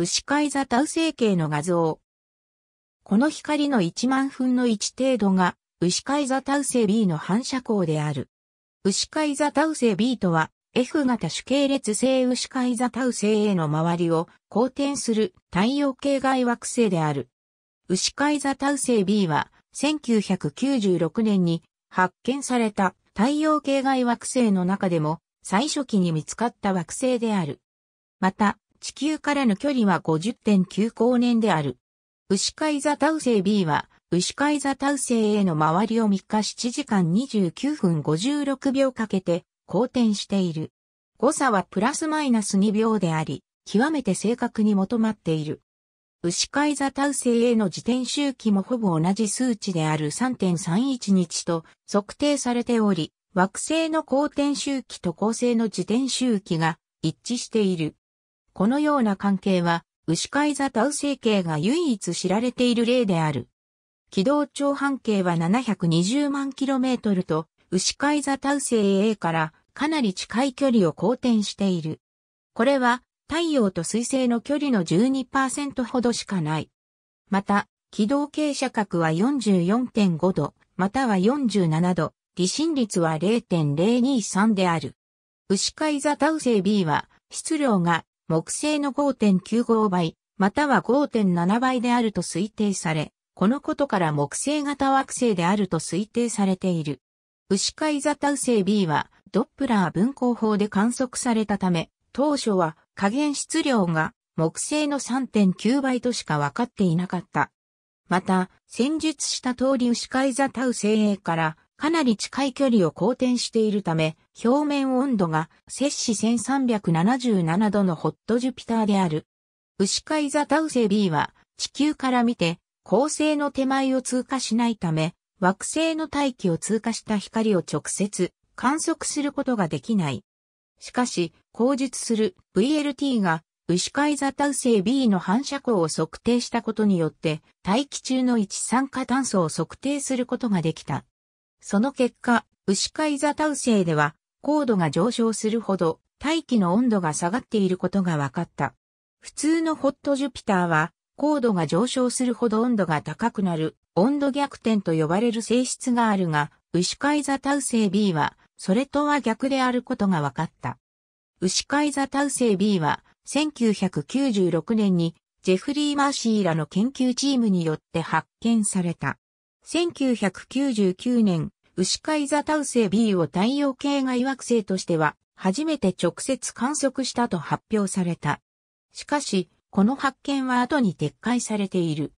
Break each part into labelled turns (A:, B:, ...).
A: 牛飼い座タウ星系の画像。この光の1万分の1程度が、牛飼い座タウセ B の反射光である。牛飼い座タウセ B とは、F 型主系列性牛飼い座タウセ A の周りを公転する太陽系外惑星である。牛飼い座タウセ B は、1996年に発見された太陽系外惑星の中でも最初期に見つかった惑星である。また、地球からの距離は50.9光年である。牛飼座タウセイ B は、牛飼座タウセイへの周りを3日7時間29分56秒かけて、公転している。誤差はプラスマイナス2秒であり、極めて正確に求まっている。牛飼座タウセイへの自転周期もほぼ同じ数値である3.31日と測定されており、惑星の公転周期と恒星の自転周期が一致している。このような関係は、牛飼い座タウ星系が唯一知られている例である。軌道長半径は720万 km と、牛飼い座タウ星 A からかなり近い距離を公転している。これは、太陽と水星の距離の12%ほどしかない。また、軌道傾斜角は44.5度、または47度、離心率は0.023である。牛飼い座タウ星 B は、質量が木星の5.95倍、または5.7倍であると推定され、このことから木星型惑星であると推定されている。牛飼い座タウ星 B はドップラー分光法で観測されたため、当初は加減質量が木星の3.9倍としか分かっていなかった。また、戦術した通り牛飼い座タウ星 A からかなり近い距離を公転しているため、表面温度が摂氏1377度のホットジュピターである。牛飼い座タウセ B は地球から見て恒星の手前を通過しないため、惑星の大気を通過した光を直接観測することができない。しかし、後述する VLT が牛飼い座タウセ B の反射光を測定したことによって、大気中の一酸化炭素を測定することができた。その結果、牛飼い座タウセイでは、高度が上昇するほど、大気の温度が下がっていることが分かった。普通のホットジュピターは、高度が上昇するほど温度が高くなる、温度逆転と呼ばれる性質があるが、牛飼い座タウセイ B は、それとは逆であることが分かった。牛飼い座タウセイ B は、1996年に、ジェフリー・マーシーらの研究チームによって発見された。1999年、牛飼座タウセ B を太陽系外惑星としては、初めて直接観測したと発表された。しかし、この発見は後に撤回されている。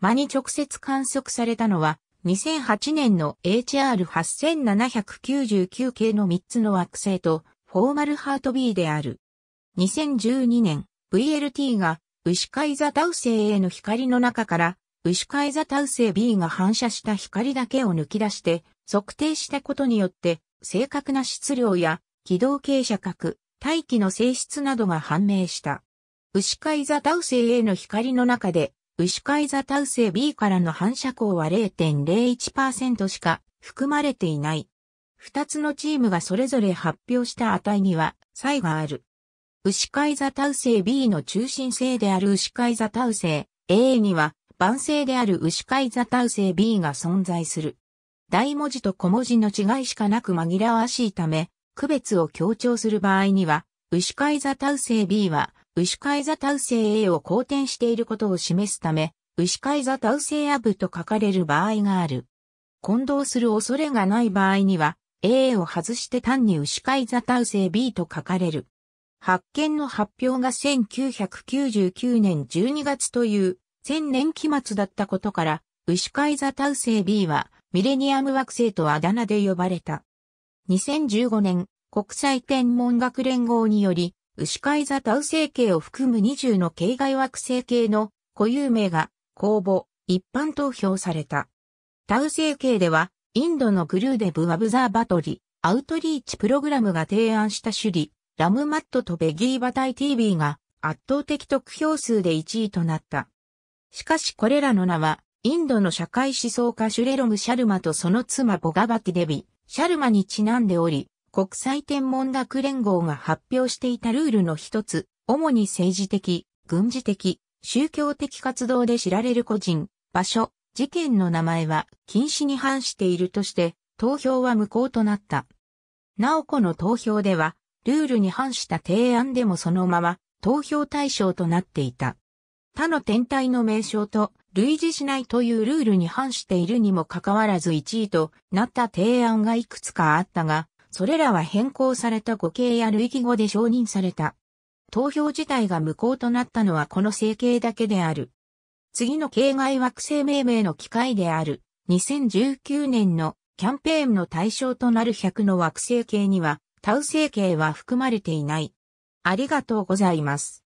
A: 間に直接観測されたのは、2008年の HR8799 系の3つの惑星と、フォーマルハート B である。2012年、VLT が、牛飼座タウ星 A の光の中から、ウシュカイザタウセ B が反射した光だけを抜き出して測定したことによって正確な質量や軌道傾斜角、大気の性質などが判明した。ウシュカイザタウセ A の光の中でウシュカイザタウセ B からの反射光は0.01%しか含まれていない。二つのチームがそれぞれ発表した値には差異がある。牛飼い座タウセイ B の中心性である牛飼い座タウセイ A には万成である牛飼い座タウセイ B が存在する。大文字と小文字の違いしかなく紛らわしいため、区別を強調する場合には、牛飼い座タウセイ B は、牛飼い座タウセイ A を好転していることを示すため、牛飼い座タウセイアブと書かれる場合がある。混同する恐れがない場合には、A を外して単に牛飼い座タウセイ B と書かれる。発見の発表が1999年12月という前年期末だったことから、牛飼い座タウセイ B はミレニアム惑星とあだ名で呼ばれた。2015年、国際天文学連合により、牛飼い座タウセイ系を含む20の系外惑星系の固有名が公募、一般投票された。タウセイ系では、インドのグルーデブ・アブザーバトリ、アウトリーチプログラムが提案した種類、ラムマットとベギーバタイ TV が圧倒的得票数で1位となった。しかしこれらの名は、インドの社会思想家シュレロム・シャルマとその妻ボガバティデビ、シャルマにちなんでおり、国際天文学連合が発表していたルールの一つ、主に政治的、軍事的、宗教的活動で知られる個人、場所、事件の名前は禁止に反しているとして、投票は無効となった。なおこの投票では、ルールに反した提案でもそのまま投票対象となっていた。他の天体の名称と類似しないというルールに反しているにもかかわらず1位となった提案がいくつかあったが、それらは変更された語形や類義語で承認された。投票自体が無効となったのはこの整形だけである。次の形外惑星命名の機会である2019年のキャンペーンの対象となる100の惑星系には、タウ星系は含まれていない。ありがとうございます。